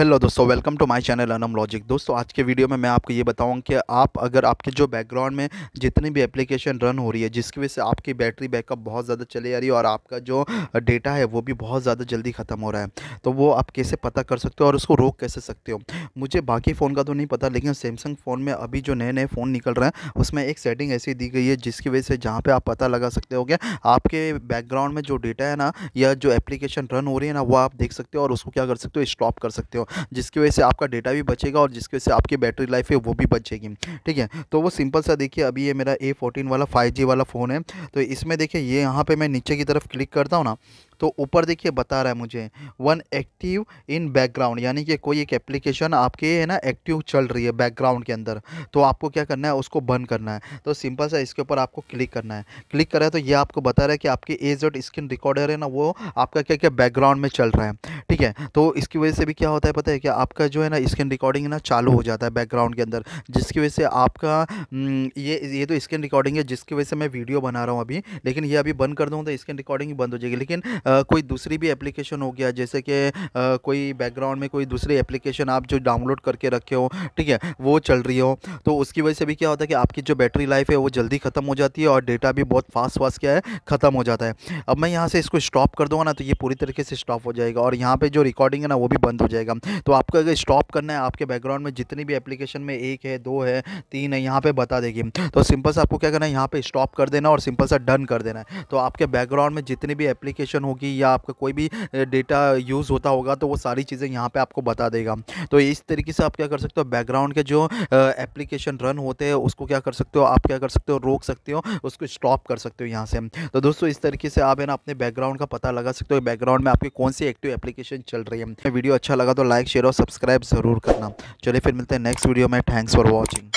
hello दोस्तों welcome to my channel Anam logic दोस्तों आज के वीडियो में मैं आपको ये बताऊं कि आप अगर आपके जो बैकग्राउंड में जितनी भी एप्लीकेशन रन हो रही है जिसकी वजह से आपकी बैटरी बैकअप बहुत ज़्यादा चली आ रही है और आपका जो डेटा है वो भी बहुत ज़्यादा जल्दी ख़त्म हो रहा है तो वो आप कैसे पता कर सकते हो और उसको रोक कैसे सकते हो मुझे बाकी फ़ोन का तो नहीं पता लेकिन सैमसंग फ़ोन में अभी जो नए नए फ़ोन निकल रहे हैं उसमें एक सेटिंग ऐसी दी गई है जिसकी वजह से जहाँ पर आप पता लगा सकते हो कि आपके बैकग्राउंड में जो डेटा है ना या जो एप्लीकेशन रन हो रही है ना वो आप देख सकते हो और उसको क्या कर सकते हो स्टॉप कर सकते हो जिसकी वजह से आपका डेटा भी बचेगा और जिसकी वजह से आपकी बैटरी लाइफ है वो भी बचेगी ठीक है तो वो सिंपल सा देखिए अभी ये मेरा ए फोर्टीन वाला फाइव जी वाला फ़ोन है तो इसमें देखिए ये यहाँ पर मैं नीचे की तरफ क्लिक करता हूँ ना तो ऊपर देखिए बता रहा है मुझे वन एक्टिव इन बैकग्राउंड यानी कि कोई एक एप्लीकेशन आपके है ना एक्टिव चल रही है बैकग्राउंड के अंदर तो आपको क्या करना है उसको बंद करना है तो सिंपल सा इसके ऊपर आपको क्लिक करना है क्लिक करा है तो ये आपको बता रहा है कि आपकी ए जेड स्क्रीन रिकॉर्डर है ना वो आपका क्या क्या बैकग्राउंड में चल रहा है ठीक है तो इसकी वजह से भी क्या होता है पता है कि आपका जो है ना स्क्रीन रिकॉर्डिंग ना चालू हो जाता है बैकग्राउंड के अंदर जिसकी वजह से आपका हम्म, ये ये तो स्क्रीन रिकॉर्डिंग है जिसकी वजह से मैं वीडियो बना रहा हूँ अभी लेकिन ये अभी बंद कर दूँ तो स्क्रीन रिकॉर्डिंग बंद हो जाएगी लेकिन कोई दूसरी भी एप्लीकेशन हो गया जैसे कि कोई बैकग्राउंड में कोई दूसरी एप्लीकेशन आप जो डाउनलोड करके रखे हो ठीक है वो चल रही हो तो उसकी वजह से भी क्या होता है कि आपकी जो बैटरी लाइफ है वो जल्दी ख़त्म हो जाती है और डेटा भी बहुत फास्ट फास्ट क्या है ख़त्म हो जाता है अब मैं यहाँ से इसको स्टॉप कर दूँगा ना तो ये पूरी तरीके से स्टॉप हो जाएगा और यहाँ पर जो रिकॉर्डिंग है ना वो भी बंद हो जाएगा तो आपको अगर स्टॉप करना है आपके बैकग्राउंड में जितनी भी एप्लीकेशन में एक है दो है तीन है यहाँ पर बता देगी तो सिंपल से आपको क्या करना है यहाँ पर स्टॉप कर देना और सिंपल सा डन कर देना है तो आपके बैकग्राउंड में जितनी भी एप्लीकेशन होगी होगी या आपका कोई भी डेटा यूज़ होता होगा तो वो सारी चीज़ें यहाँ पर आपको बता देगा तो इस तरीके से आप क्या कर सकते हो बैकग्राउंड के जो एप्लीकेशन रन होते हैं उसको क्या कर सकते हो आप क्या कर सकते हो रोक सकते हो उसको स्टॉप कर सकते हो यहाँ से तो दोस्तों इस तरीके से आप है ना अपने बैकग्राउंड का पता लगा सकते हो बैकग्राउंड में आपकी कौन सी एक्टिव एप्लीकेशन चल रही है वीडियो अच्छा लगा तो लाइक शेयर और सब्सक्राइब ज़रूर करना चलिए फिर मिलते हैं नेक्स्ट वीडियो में थैंक्स फॉर वॉचिंग